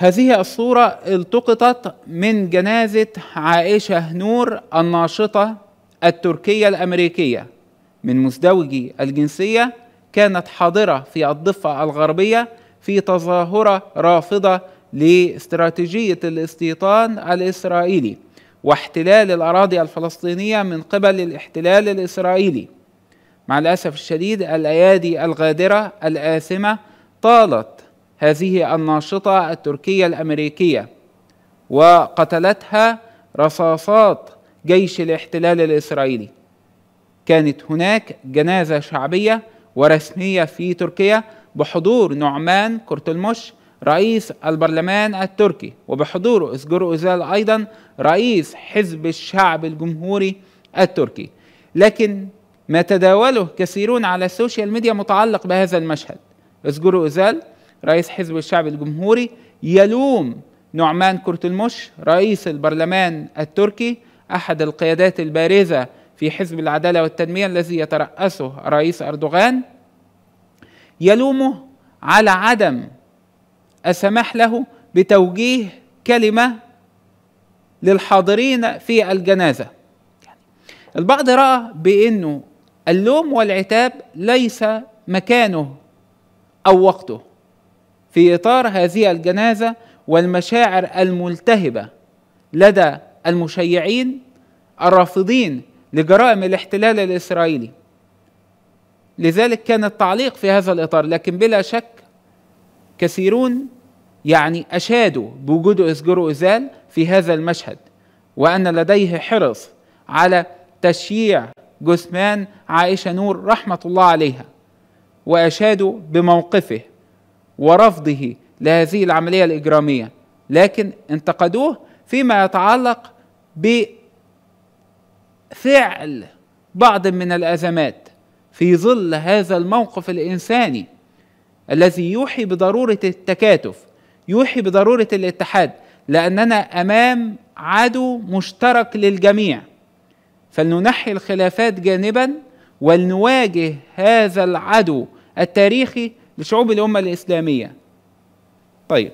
هذه الصورة التقطت من جنازة عائشة نور الناشطة التركية الأمريكية من مزدوجي الجنسية كانت حاضرة في الضفة الغربية في تظاهرة رافضة لاستراتيجية الاستيطان الإسرائيلي واحتلال الأراضي الفلسطينية من قبل الاحتلال الإسرائيلي مع الأسف الشديد الأيادي الغادرة الآثمة طالت هذه الناشطه التركيه الامريكيه وقتلتها رصاصات جيش الاحتلال الاسرائيلي كانت هناك جنازه شعبيه ورسميه في تركيا بحضور نعمان كورتلمش رئيس البرلمان التركي وبحضور اسجور اوزال ايضا رئيس حزب الشعب الجمهوري التركي لكن ما تداوله كثيرون على السوشيال ميديا متعلق بهذا المشهد اسجور اوزال رئيس حزب الشعب الجمهوري يلوم نعمان المش رئيس البرلمان التركي أحد القيادات البارزة في حزب العدالة والتنمية الذي يترأسه رئيس أردوغان يلومه على عدم السماح له بتوجيه كلمة للحاضرين في الجنازة البعض رأى بأنه اللوم والعتاب ليس مكانه أو وقته في اطار هذه الجنازه والمشاعر الملتهبه لدى المشيعين الرافضين لجرائم الاحتلال الاسرائيلي لذلك كان التعليق في هذا الاطار لكن بلا شك كثيرون يعني اشادوا بوجود اسجر اوزال في هذا المشهد وان لديه حرص على تشييع جثمان عائشه نور رحمه الله عليها واشادوا بموقفه ورفضه لهذه العمليه الاجراميه لكن انتقدوه فيما يتعلق بفعل بعض من الازمات في ظل هذا الموقف الانساني الذي يوحي بضروره التكاتف يوحي بضروره الاتحاد لاننا امام عدو مشترك للجميع فلننحي الخلافات جانبا ولنواجه هذا العدو التاريخي لشعوب الأمة الإسلامية طيب